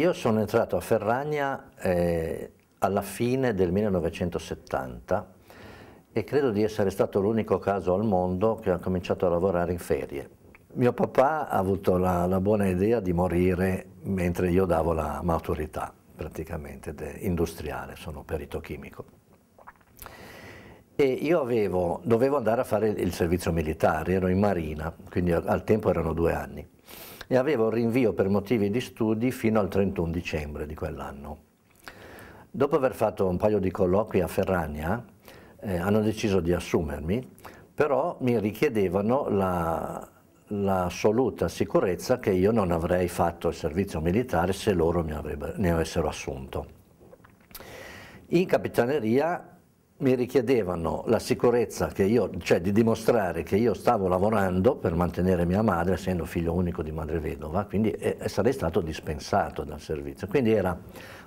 Io sono entrato a Ferragna eh, alla fine del 1970 e credo di essere stato l'unico caso al mondo che ha cominciato a lavorare in ferie. Mio papà ha avuto la, la buona idea di morire mentre io davo la maturità praticamente industriale, sono perito chimico. E io avevo, dovevo andare a fare il servizio militare, ero in marina, quindi al tempo erano due anni e aveva un rinvio per motivi di studi fino al 31 dicembre di quell'anno. Dopo aver fatto un paio di colloqui a Ferragna, eh, hanno deciso di assumermi, però mi richiedevano la, l'assoluta sicurezza che io non avrei fatto il servizio militare se loro mi avrebbe, ne avessero assunto. In capitaneria mi richiedevano la sicurezza che io, cioè di dimostrare che io stavo lavorando per mantenere mia madre, essendo figlio unico di madre vedova, quindi eh, eh sarei stato dispensato dal servizio. Quindi era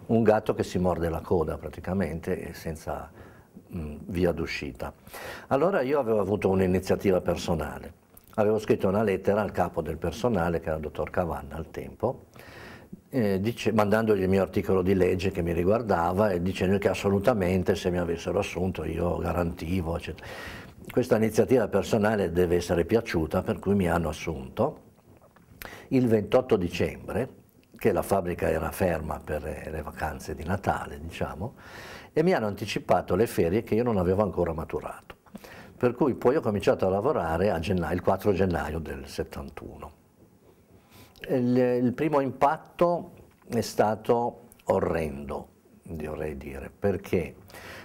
un gatto che si morde la coda praticamente senza mh, via d'uscita. Allora io avevo avuto un'iniziativa personale, avevo scritto una lettera al capo del personale, che era il dottor Cavanna al tempo, eh, dice, mandandogli il mio articolo di legge che mi riguardava e dicendo che assolutamente se mi avessero assunto io garantivo, eccetera. Questa iniziativa personale deve essere piaciuta, per cui mi hanno assunto. Il 28 dicembre, che la fabbrica era ferma per eh, le vacanze di Natale, diciamo, e mi hanno anticipato le ferie che io non avevo ancora maturato. Per cui poi ho cominciato a lavorare a gennaio, il 4 gennaio del 71 il, il primo impatto è stato orrendo, dovrei dire, perché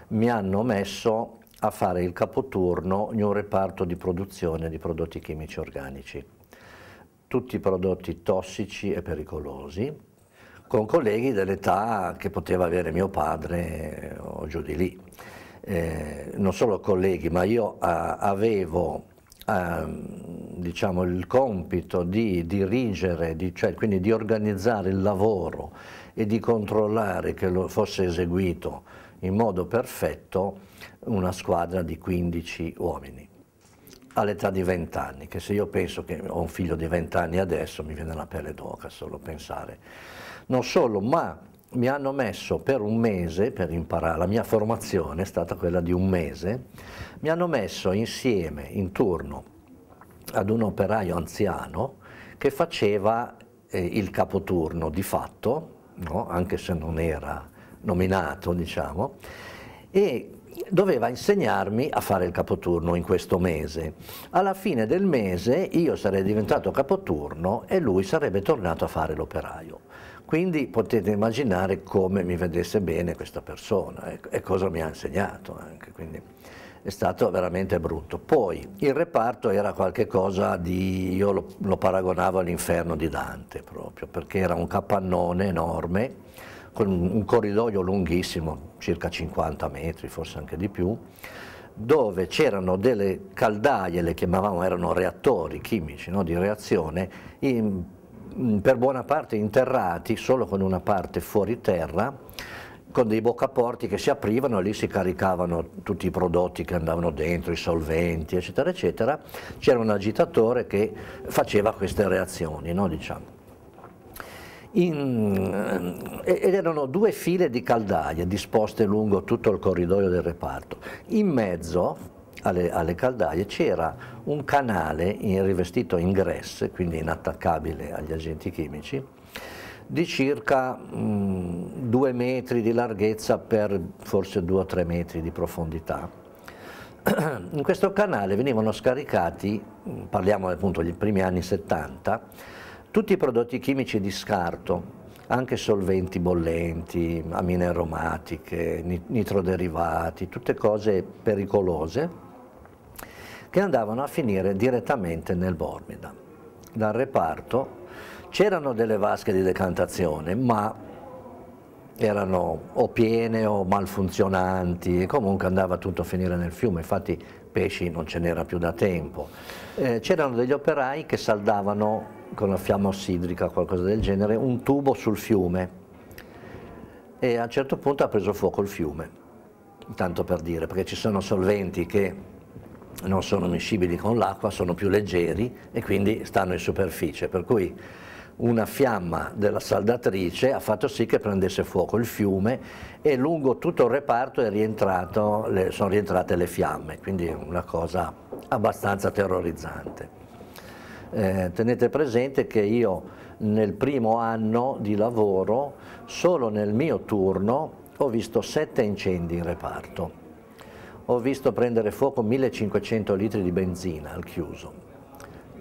mi hanno messo a fare il capoturno in un reparto di produzione di prodotti chimici organici, tutti prodotti tossici e pericolosi, con colleghi dell'età che poteva avere mio padre o giù di lì. Eh, non solo colleghi, ma io a, eh, avevo Ehm, diciamo, il compito di dirigere, di, cioè, quindi di organizzare il lavoro e di controllare che fosse eseguito in modo perfetto una squadra di 15 uomini all'età di 20 anni, che se io penso che ho un figlio di 20 anni adesso mi viene la pelle d'oca solo pensare. Non solo, ma mi hanno messo per un mese per imparare, la mia formazione è stata quella di un mese, mi hanno messo insieme, intorno ad un operaio anziano che faceva eh, il capoturno di fatto, no? anche se non era nominato, diciamo, e doveva insegnarmi a fare il capoturno in questo mese. Alla fine del mese io sarei diventato capoturno e lui sarebbe tornato a fare l'operaio. Quindi potete immaginare come mi vedesse bene questa persona e, ecco, e cosa mi ha insegnato anche. Quindi è stato veramente brutto. Poi il reparto era qualcosa di, io lo, lo paragonavo all'inferno di Dante proprio, perché era un capannone enorme, con un corridoio lunghissimo, circa 50 metri, forse anche di più, dove c'erano delle caldaie, le chiamavamo, erano reattori chimici no, di reazione, in, Mm, per buona parte interrati, solo con una parte fuori terra, con dei boccaporti che si aprivano e lì si caricavano tutti i prodotti che andavano dentro, i solventi, eccetera, eccetera. C'era un agitatore che faceva queste reazioni, no, diciamo. In, eh, ed erano due file di caldaie disposte lungo tutto il corridoio del reparto. In mezzo alle, alle caldaie c'era un canale in, rivestito in grass, quindi inattaccabile agli agenti chimici, di circa mh, mm, 2 metri di larghezza per forse due o tre metri di profondità. In questo canale venivano scaricati, mm, parliamo appunto degli primi anni 70, tutti i prodotti chimici di scarto, anche solventi bollenti, amine aromatiche, nitroderivati, tutte cose pericolose che andavano a finire direttamente nel Bormida. Dal reparto c'erano delle vasche di decantazione, ma erano o piene o malfunzionanti e comunque andava tutto a finire nel fiume, infatti pesci non ce n'era più da tempo. Eh, c'erano degli operai che saldavano con la fiamma ossidrica o qualcosa del genere un tubo sul fiume e a un certo punto ha preso fuoco il fiume, tanto per dire, perché ci sono solventi che non sono miscibili con l'acqua, sono più leggeri e quindi stanno in superficie, per cui una fiamma della saldatrice ha fatto sì che prendesse fuoco il fiume e lungo tutto il reparto le, sono rientrate le fiamme, quindi una cosa abbastanza terrorizzante. Eh, tenete presente che io nel primo anno di lavoro, solo nel mio turno, ho visto sette incendi in reparto ho visto prendere fuoco 1500 litri di benzina al chiuso.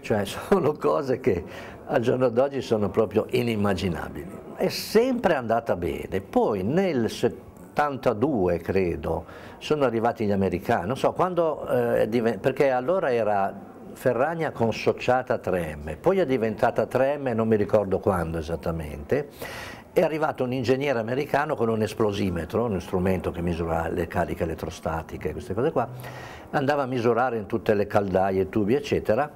Cioè sono cose che al giorno d'oggi sono proprio inimmaginabili. È sempre andata bene. Poi nel 72, credo, sono arrivati gli americani, non so, quando, eh, perché allora era Ferragna consociata 3M, poi è diventata 3M non mi ricordo quando esattamente, è arrivato un ingegnere americano con un esplosimetro, uno strumento che misura le cariche elettrostatiche, queste cose qua, andava a misurare in tutte le caldaie, tubi eccetera,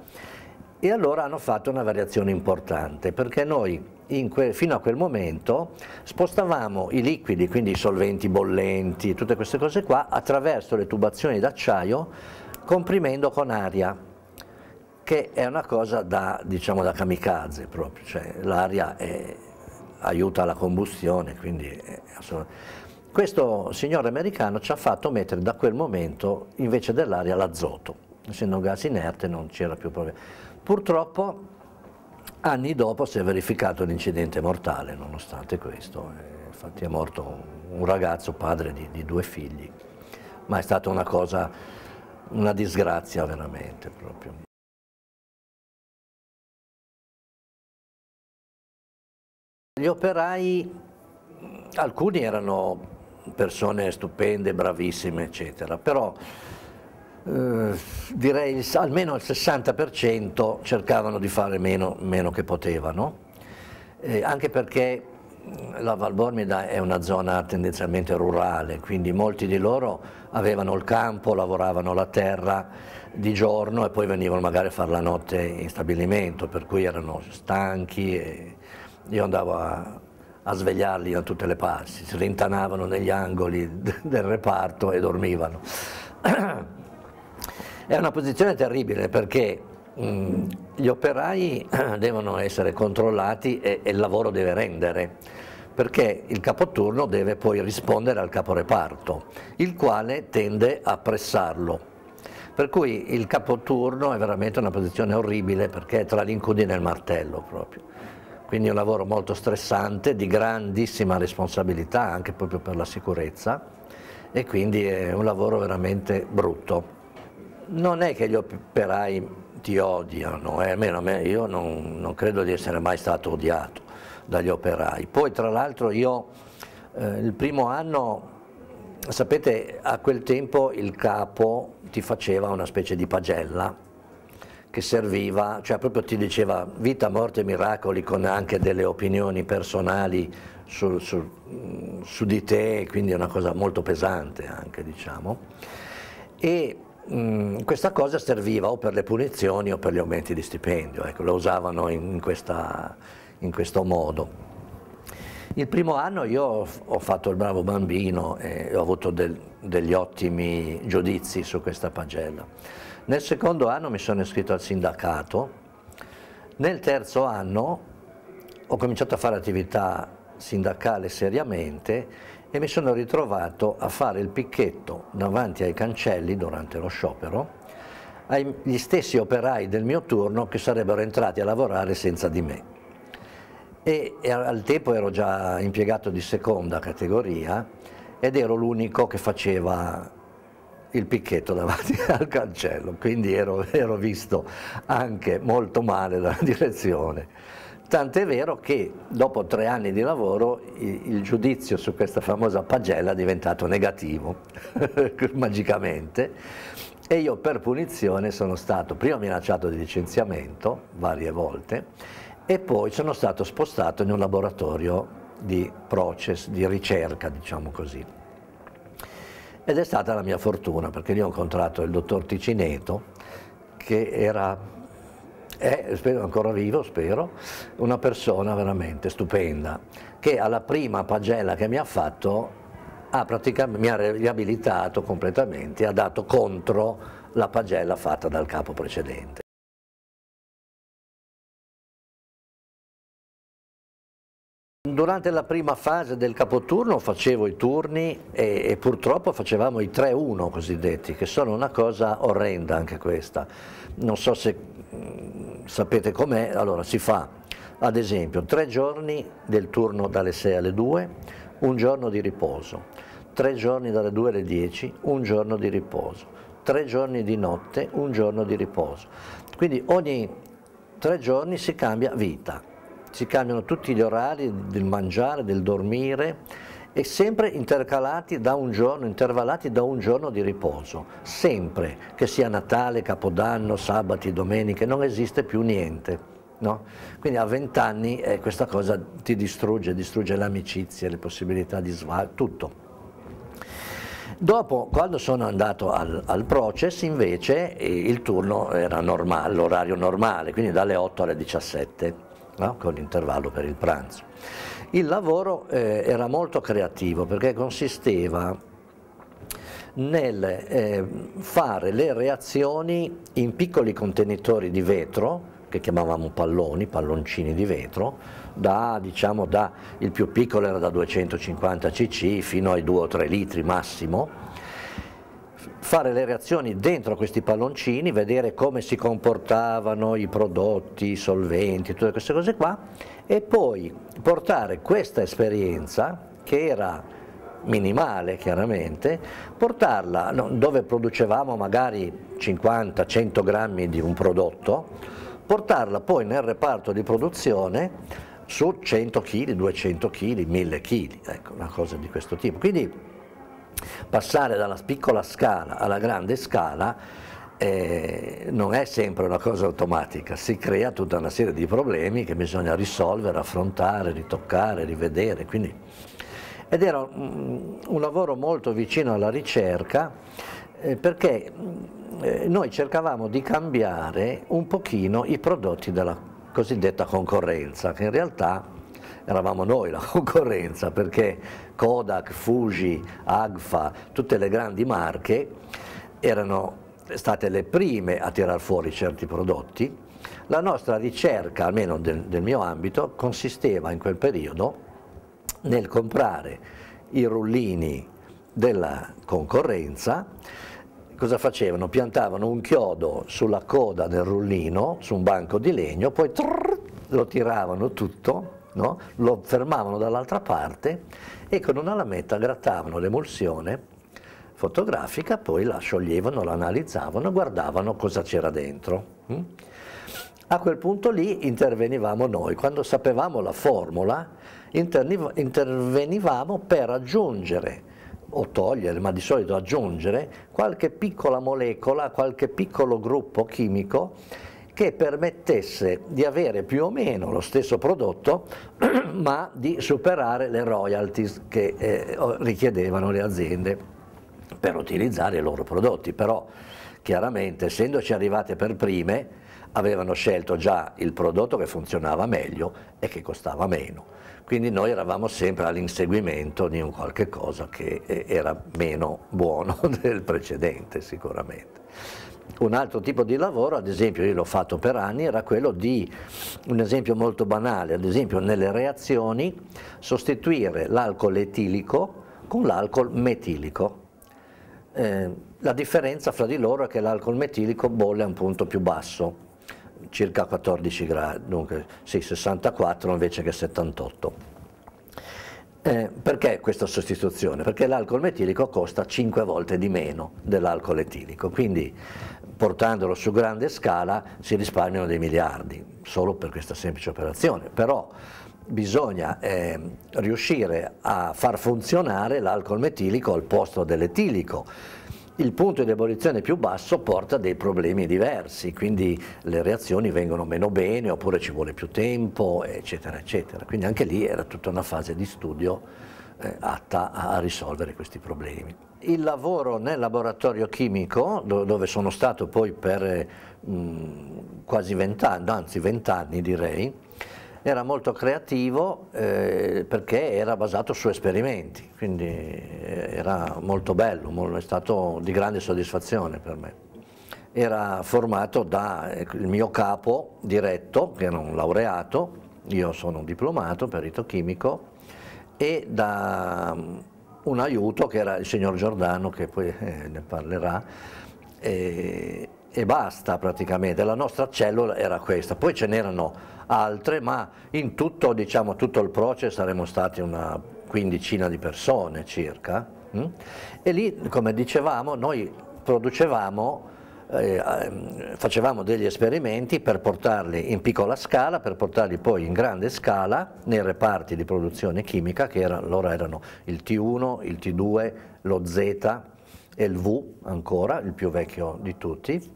e allora hanno fatto una variazione importante, perché noi quel, fino a quel momento spostavamo i liquidi, quindi i solventi bollenti, tutte queste cose qua, attraverso le tubazioni d'acciaio comprimendo con aria che è una cosa da, diciamo, da kamikaze proprio, cioè l'aria aiuta la combustione, quindi Questo signore americano ci ha fatto mettere da quel momento invece dell'aria l'azoto, essendo un gas inerte non c'era più problema. Purtroppo anni dopo si è verificato l'incidente mortale, nonostante questo, eh, infatti è morto un ragazzo padre di, di due figli, ma è stata una cosa, una disgrazia veramente proprio. gli operai, alcuni erano persone stupende, bravissime, eccetera, però eh, direi almeno il 60% cercavano di fare meno, meno che potevano, eh, anche perché la Valbormida è una zona tendenzialmente rurale, quindi molti di loro avevano il campo, lavoravano la terra di giorno e poi venivano magari a fare la notte in stabilimento, per cui erano stanchi e io andavo a, a svegliarli da tutte le parti, si rintanavano negli angoli del reparto e dormivano. È una posizione terribile perché gli operai devono essere controllati e, e il lavoro deve rendere perché il capoturno deve poi rispondere al caporeparto, il quale tende a pressarlo. Per cui il capoturno è veramente una posizione orribile perché è tra l'incudine e il martello proprio quindi è un lavoro molto stressante, di grandissima responsabilità anche proprio per la sicurezza e quindi è un lavoro veramente brutto. Non è che gli operai ti odiano, eh? almeno io non, non, credo di essere mai stato odiato dagli operai. Poi tra l'altro io eh, il primo anno, sapete, a quel tempo il capo ti faceva una specie di pagella che serviva, cioè proprio ti diceva vita, morte miracoli con anche delle opinioni personali su, su, mm, su di te, quindi è una cosa molto pesante anche diciamo. E mh, mm, questa cosa serviva o per le punizioni o per gli aumenti di stipendio, ecco, lo usavano in, questa, in questo modo. Il primo anno io ho fatto il bravo bambino e ho avuto del, degli ottimi giudizi su questa pagella. Nel secondo anno mi sono iscritto al sindacato, nel terzo anno ho cominciato a fare attività sindacale seriamente e mi sono ritrovato a fare il picchetto davanti ai cancelli durante lo sciopero agli stessi operai del mio turno che sarebbero entrati a lavorare senza di me. E, al tempo ero già impiegato di seconda categoria ed ero l'unico che faceva il picchetto davanti al cancello, quindi ero, ero visto anche molto male dalla direzione. Tant'è vero che dopo tre anni di lavoro il, giudizio su questa famosa pagella è diventato negativo, magicamente, e io per punizione sono stato prima minacciato di licenziamento varie volte e poi sono stato spostato in un laboratorio di process, di ricerca, diciamo così ed è stata la mia fortuna perché lì ho incontrato il dottor Ticineto che era, è spero, ancora vivo, spero, una persona veramente stupenda che alla prima pagella che mi ha fatto ha mi ha riabilitato completamente, ha dato contro la pagella fatta dal capo precedente. Durante la prima fase del capoturno facevo i turni e, e purtroppo facevamo i 3-1 cosiddetti, che sono una cosa orrenda anche questa. Non so se mh, mm, sapete com'è, allora si fa ad esempio tre giorni del turno dalle 6 alle 2, un giorno di riposo, tre giorni dalle 2 alle 10, un giorno di riposo, tre giorni di notte, un giorno di riposo. Quindi ogni tre giorni si cambia vita si cambiano tutti gli orari del mangiare, del dormire e sempre intercalati da un giorno, intervallati da un giorno di riposo, sempre, che sia Natale, Capodanno, sabati, domeniche, non esiste più niente. No? Quindi a vent'anni eh, questa cosa ti distrugge, distrugge l'amicizia, le possibilità di svago, tutto. Dopo, quando sono andato al, al Proces, invece, il turno era normale, l'orario normale, quindi dalle 8 alle 17 no? con l'intervallo per il pranzo. Il lavoro eh, era molto creativo perché consisteva nel eh, fare le reazioni in piccoli contenitori di vetro, che chiamavamo palloni, palloncini di vetro, da, diciamo, da, il più piccolo era da 250 cc fino ai 2 o 3 litri massimo, fare le reazioni dentro questi palloncini, vedere come si comportavano i prodotti, i solventi, tutte queste cose qua e poi portare questa esperienza che era minimale chiaramente, portarla dove producevamo magari 50-100 grammi di un prodotto, portarla poi nel reparto di produzione su 100 kg, 200 kg, 1000 kg, ecco, una cosa di questo tipo. Quindi passare dalla piccola scala alla grande scala eh, non è sempre una cosa automatica, si crea tutta una serie di problemi che bisogna risolvere, affrontare, ritoccare, rivedere. Quindi... Ed era un lavoro molto vicino alla ricerca eh, perché eh, noi cercavamo di cambiare un pochino i prodotti della cosiddetta concorrenza, che in realtà eravamo noi la concorrenza perché Kodak, Fuji, Agfa, tutte le grandi marche erano state le prime a tirar fuori certi prodotti. La nostra ricerca, almeno del, del mio ambito, consisteva in quel periodo nel comprare i rullini della concorrenza cosa facevano? Piantavano un chiodo sulla coda del rullino, su un banco di legno, poi trrr, lo tiravano tutto no? lo fermavano dall'altra parte e con una lametta grattavano l'emulsione fotografica, poi la scioglievano, la analizzavano, guardavano cosa c'era dentro. Mm? A quel punto lì intervenivamo noi, quando sapevamo la formula intervenivamo per aggiungere o togliere, ma di solito aggiungere qualche piccola molecola, qualche piccolo gruppo chimico che permettesse di avere più o meno lo stesso prodotto ma di superare le royalties che eh, richiedevano le aziende per utilizzare i loro prodotti, però chiaramente essendoci arrivate per prime avevano scelto già il prodotto che funzionava meglio e che costava meno. Quindi noi eravamo sempre all'inseguimento di un qualche cosa che eh, era meno buono del precedente sicuramente un altro tipo di lavoro, ad esempio io l'ho fatto per anni, era quello di, un esempio molto banale, ad esempio nelle reazioni sostituire l'alcol etilico con l'alcol metilico. Eh, la differenza fra di loro è che l'alcol metilico bolle a un punto più basso, circa 14 gradi, dunque sì, 64 invece che 78. Eh, perché questa sostituzione? Perché l'alcol metilico costa 5 volte di meno dell'alcol etilico, quindi portandolo su grande scala si risparmiano dei miliardi solo per questa semplice operazione, però bisogna eh, riuscire a far funzionare l'alcol metilico al posto dell'etilico. Il punto di ebollizione più basso porta dei problemi diversi, quindi le reazioni vengono meno bene oppure ci vuole più tempo, eccetera, eccetera. Quindi anche lì era tutta una fase di studio eh, atta a risolvere questi problemi il lavoro nel laboratorio chimico, dove sono stato poi per eh, quasi vent'anni, anzi vent'anni direi, era molto creativo eh, perché era basato su esperimenti, quindi eh, era molto bello, è stato di grande soddisfazione per me. Era formato dal ecco, mio capo diretto, che era un laureato, io sono un diplomato, perito chimico, e da un aiuto che era il signor Giordano che poi eh, ne parlerà e, e, basta praticamente, la nostra cellula era questa, poi ce n'erano altre ma in tutto, diciamo, tutto il processo saremmo stati una quindicina di persone circa hm? e lì come dicevamo noi producevamo eh, facevamo degli esperimenti per portarli in piccola scala, per portarli poi in grande scala nei reparti di produzione chimica che era, allora erano il T1, il T2, lo Z e il V ancora, il più vecchio di tutti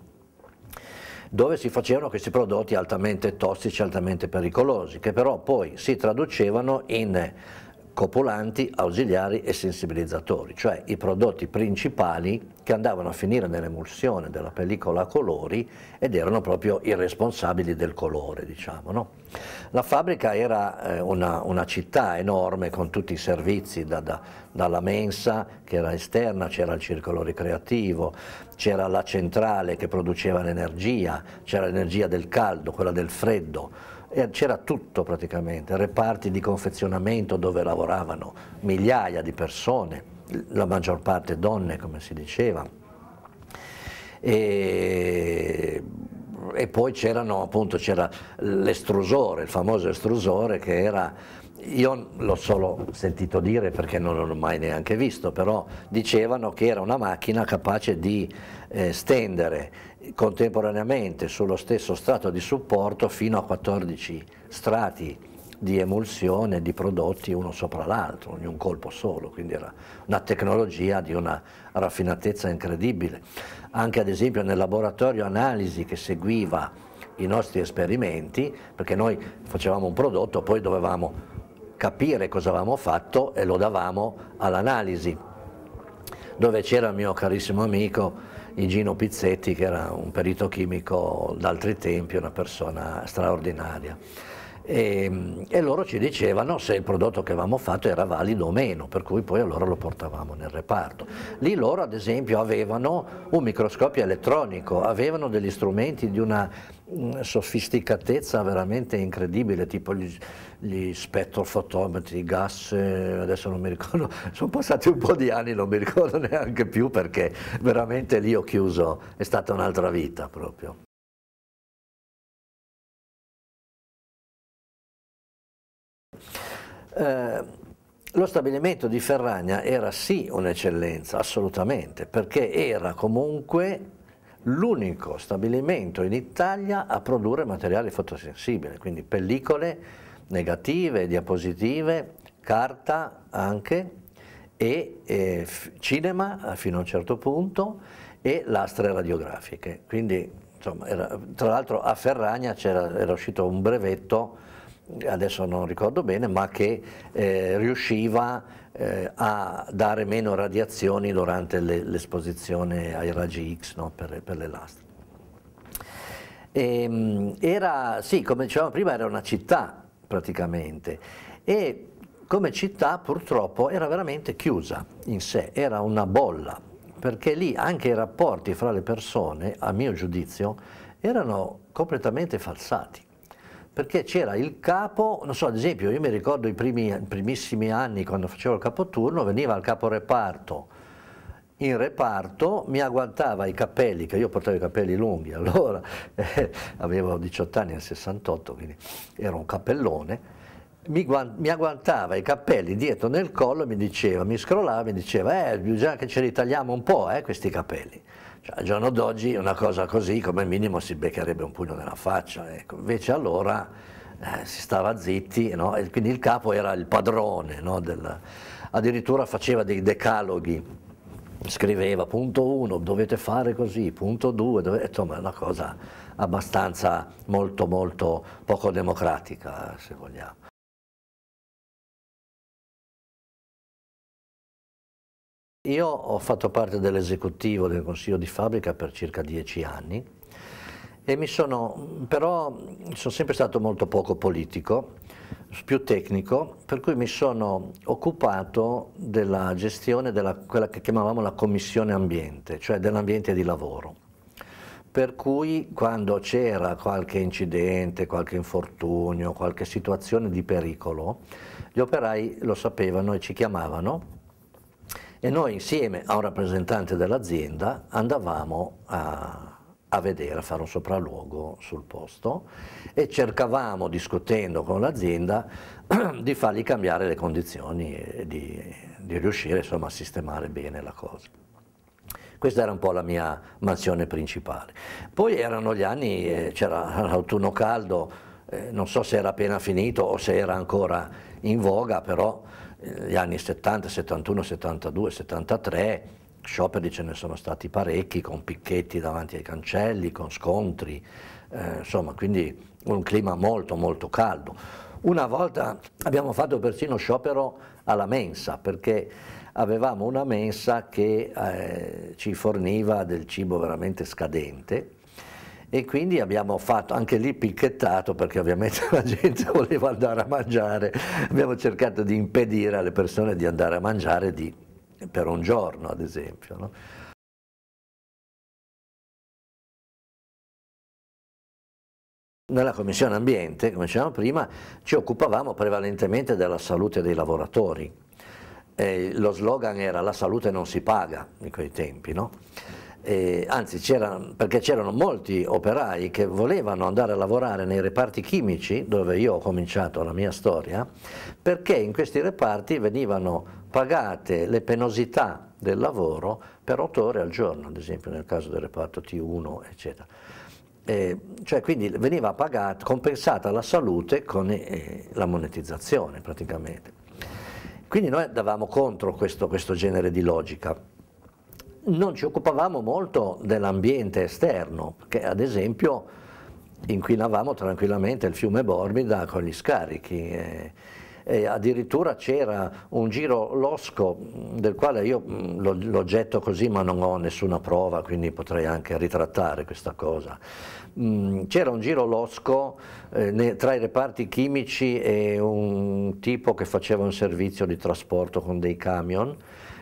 dove si facevano questi prodotti altamente tossici, altamente pericolosi, che però poi si traducevano in copulanti, ausiliari e sensibilizzatori, cioè i prodotti principali che andavano a finire nell'emulsione della pellicola a colori ed erano proprio i responsabili del colore. Diciamo, no? La fabbrica era eh, una, una, città enorme con tutti i servizi, da, da, dalla mensa che era esterna, c'era il circolo ricreativo, c'era la centrale che produceva l'energia, c'era l'energia del caldo, quella del freddo, c'era tutto praticamente, reparti di confezionamento dove lavoravano migliaia di persone, la maggior parte donne come si diceva. E, e poi c'erano appunto c'era l'estrusore, il famoso estrusore che era io l'ho solo sentito dire perché non l'ho mai neanche visto, però dicevano che era una macchina capace di eh, stendere contemporaneamente sullo stesso strato di supporto fino a 14 strati di emulsione di prodotti uno sopra l'altro, in un colpo solo, quindi era una tecnologia di una raffinatezza incredibile. Anche ad esempio nel laboratorio analisi che seguiva i nostri esperimenti, perché noi facevamo un prodotto, poi dovevamo capire cosa avevamo fatto e lo davamo all'analisi, dove c'era il mio carissimo amico Igino Pizzetti che era un perito chimico d'altri tempi, una persona straordinaria e, ehm, e, loro ci dicevano se il prodotto che avevamo fatto era valido o meno, per cui poi allora lo portavamo nel reparto. Lì loro ad esempio avevano un microscopio elettronico, avevano degli strumenti di una mm, sofisticatezza veramente incredibile, tipo gli, gli spettrofotometri, gas, eh, adesso non mi ricordo, sono passati un po' di anni, non mi ricordo neanche più perché veramente lì ho chiuso, è stata un'altra vita proprio. Eh, lo stabilimento di Ferragna era sì un'eccellenza, assolutamente, perché era comunque l'unico stabilimento in Italia a produrre materiale fotosensibile, quindi pellicole negative, diapositive, carta anche e eh, cinema eh, fino a un certo punto e lastre radiografiche. Quindi, insomma, era, tra l'altro a Ferragna era uscito un brevetto adesso non ricordo bene, ma che eh, riusciva eh, a dare meno radiazioni durante le, l'esposizione ai raggi X no, per, per, le lastre. E, ehm, era, sì, come dicevamo prima, era una città praticamente e come città purtroppo era veramente chiusa in sé, era una bolla, perché lì anche i rapporti fra le persone, a mio giudizio, erano completamente falsati perché c'era il capo, non so, ad esempio, io mi ricordo i, primi, i primissimi anni quando facevo il capoturno, veniva il capo reparto, in reparto mi agguantava i capelli, che io portavo i capelli lunghi allora, eh, avevo 18 anni nel 68, quindi ero un cappellone, mi, mi, agguantava i capelli dietro nel collo e mi diceva, mi scrollava e mi diceva, eh, bisogna che ce li tagliamo un po', eh, questi capelli. Cioè, al giorno d'oggi una cosa così come minimo si beccherebbe un pugno nella faccia, ecco. invece allora eh, si stava zitti, no? e quindi il capo era il padrone, no? Del, addirittura faceva dei decaloghi, scriveva punto 1 dovete fare così, punto 2, dove... insomma è una cosa abbastanza molto molto poco democratica se vogliamo. Io ho fatto parte dell'esecutivo del consiglio di fabbrica per circa dieci anni e mi sono, però sono sempre stato molto poco politico, più tecnico, per cui mi sono occupato della gestione della quella che chiamavamo la commissione ambiente, cioè dell'ambiente di lavoro. Per cui quando c'era qualche incidente, qualche infortunio, qualche situazione di pericolo, gli operai lo sapevano e ci chiamavano e noi insieme a un rappresentante dell'azienda andavamo a a vedere, a fare un sopralluogo sul posto e cercavamo, discutendo con l'azienda, di fargli cambiare le condizioni e di, di riuscire insomma, a sistemare bene la cosa. Questa era un po' la mia mansione principale. Poi erano gli anni, eh, c'era l'autunno caldo, eh, non so se era appena finito o se era ancora in voga, però gli anni 70, 71, 72, 73, scioperi ce ne sono stati parecchi, con picchetti davanti ai cancelli, con scontri, eh, insomma, quindi un clima molto molto caldo. Una volta abbiamo fatto persino sciopero alla mensa, perché avevamo una mensa che eh, ci forniva del cibo veramente scadente, e quindi abbiamo fatto anche lì picchettato perché ovviamente la gente voleva andare a mangiare, abbiamo cercato di impedire alle persone di andare a mangiare di, per un giorno ad esempio. No? Nella Commissione Ambiente, come dicevamo prima, ci occupavamo prevalentemente della salute dei lavoratori. Eh, lo slogan era la salute non si paga in quei tempi, no? eh, anzi c'era, perché c'erano molti operai che volevano andare a lavorare nei reparti chimici, dove io ho cominciato la mia storia, perché in questi reparti venivano pagate le penosità del lavoro per otto ore al giorno, ad esempio nel caso del reparto T1, eccetera. Eh, cioè quindi veniva pagata, compensata la salute con eh, la monetizzazione praticamente. Quindi noi andavamo contro questo, questo genere di logica non ci occupavamo molto dell'ambiente esterno, perché ad esempio inquinavamo tranquillamente il fiume Bormida con gli scarichi. E, e addirittura c'era un giro losco del quale io mm, l'oggetto così ma non ho nessuna prova quindi potrei anche ritrattare questa cosa mm, c'era un giro losco eh, tra i reparti chimici e un tipo che faceva un servizio di trasporto con dei camion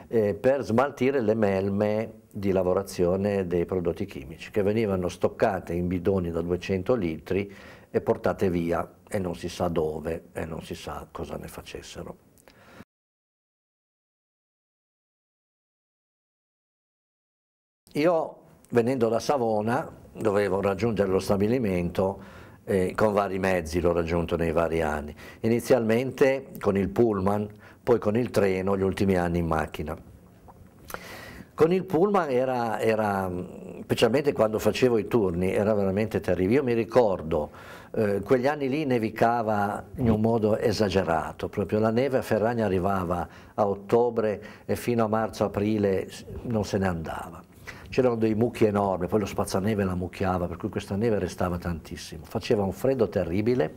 eh, per smaltire le melme di lavorazione dei prodotti chimici che venivano stoccate in bidoni da 200 litri e portate via e non si sa dove e non si sa cosa ne facessero. Io venendo da Savona dovevo raggiungere lo stabilimento eh, con vari mezzi, l'ho raggiunto nei vari anni. Inizialmente con il pullman poi con il treno gli ultimi anni in macchina. Con il pullman era, era specialmente quando facevo i turni, era veramente terribile. Io mi ricordo, eh, quegli anni lì nevicava in un modo esagerato, proprio la neve a Ferragna arrivava a ottobre e fino a marzo-aprile non se ne andava. C'erano dei mucchi enormi, poi lo spazzaneve la mucchiava, per cui questa neve restava tantissimo. Faceva un freddo terribile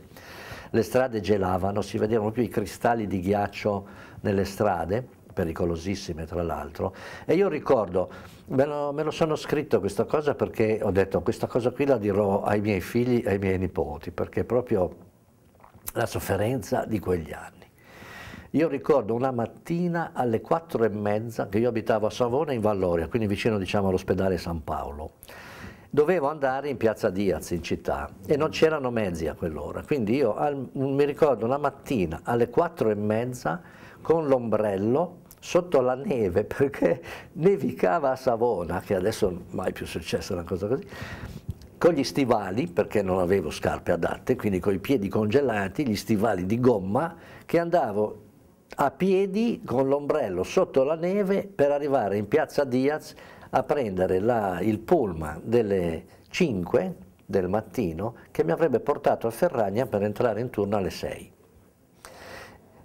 le strade gelavano, si vedevano più i cristalli di ghiaccio nelle strade, pericolosissime tra l'altro, e io ricordo, me lo, me lo, sono scritto questa cosa perché ho detto questa cosa qui la dirò ai miei figli ai miei nipoti, perché proprio la sofferenza di quegli anni. Io ricordo una mattina alle quattro e mezza che io abitavo a Savona in Valloria, quindi vicino diciamo all'ospedale San Paolo, dovevo andare in piazza Diaz in città e non c'erano mezzi a quell'ora, quindi io al, mi ricordo una mattina alle quattro e mezza con l'ombrello sotto la neve perché nevicava a Savona, che adesso mai più è successa una cosa così, con gli stivali, perché non avevo scarpe adatte, quindi con i piedi congelati, gli stivali di gomma, che andavo a piedi con l'ombrello sotto la neve per arrivare in piazza Diaz a prendere la, il pullman delle 5 del mattino che mi avrebbe portato a Ferragna per entrare intorno alle 6.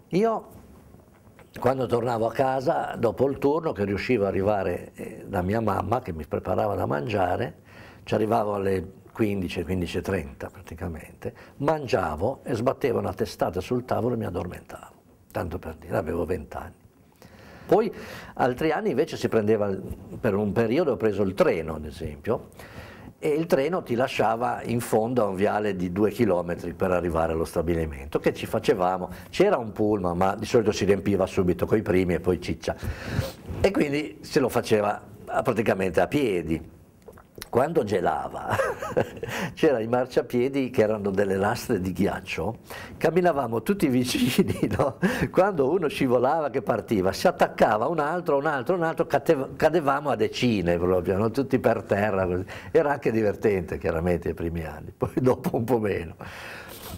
Io quando tornavo a casa, dopo il turno, che riuscivo ad arrivare eh, da mia mamma che mi preparava da mangiare, ci arrivavo alle 15, 15.30 praticamente, mangiavo e sbattevo una testata sul tavolo e mi addormentavo, tanto per dire, avevo 20 anni. Poi altri anni invece si prendeva, per un periodo ho preso il treno ad esempio, e il treno ti lasciava in fondo a un viale di due chilometri per arrivare allo stabilimento, che ci facevamo, c'era un pullman ma di solito si riempiva subito con i primi e poi ciccia, e quindi se lo faceva praticamente a piedi quando gelava c'era i marciapiedi che erano delle lastre di ghiaccio, camminavamo tutti vicini, no? quando uno scivolava che partiva, si attaccava un altro, un altro, un altro, cadevamo a decine proprio, no? tutti per terra, così. era anche divertente chiaramente i primi anni, poi dopo un po' meno.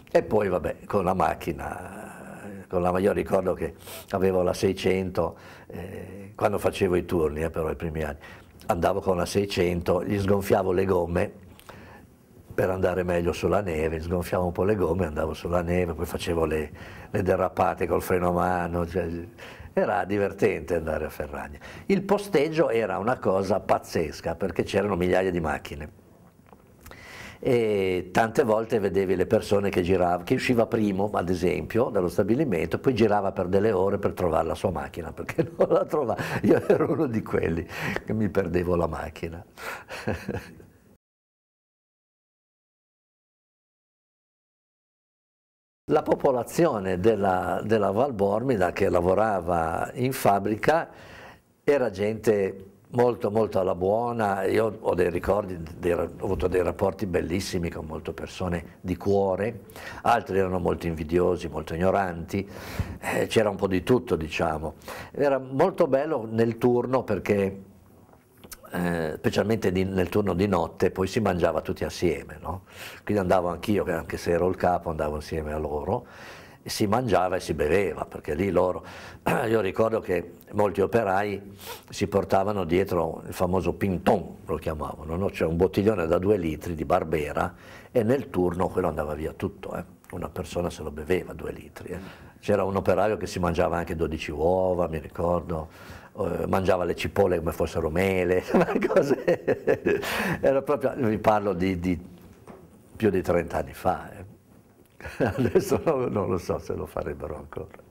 E poi vabbè, con la macchina con la io ricordo che avevo la 600 eh, quando facevo i turni, eh, però i primi anni, andavo con la 600, gli sgonfiavo le gomme per andare meglio sulla neve, sgonfiavo un po' le gomme, andavo sulla neve, poi facevo le, le derrapate col freno a mano, cioè, era divertente andare a Ferragna. Il posteggio era una cosa pazzesca perché c'erano migliaia di macchine e tante volte vedevi le persone che girava, che usciva primo ad esempio dallo stabilimento, poi girava per delle ore per trovare la sua macchina, perché non la trovava, io ero uno di quelli che mi perdevo la macchina. La popolazione della, della Valbormida che lavorava in fabbrica era gente molto molto alla buona, io ho dei ricordi, dei, ho avuto dei rapporti bellissimi con molte persone di cuore, altri erano molto invidiosi, molto ignoranti, eh, c'era un po' di tutto diciamo. Era molto bello nel turno perché eh, specialmente di, nel turno di notte, poi si mangiava tutti assieme, no? quindi andavo anch'io, anche se ero il capo, andavo insieme a loro si mangiava e si beveva, perché lì loro, io ricordo che molti operai si portavano dietro il famoso pinton, lo chiamavano, no? cioè un bottiglione da due litri di Barbera e nel turno quello andava via tutto, eh? una persona se lo beveva due litri. Eh? C'era un operaio che si mangiava anche 12 uova, mi ricordo, eh, mangiava le cipolle come fossero mele, cose. Era proprio, vi parlo di, di più di 30 anni fa. Eh. Adesso non lo so se lo farebbero ancora.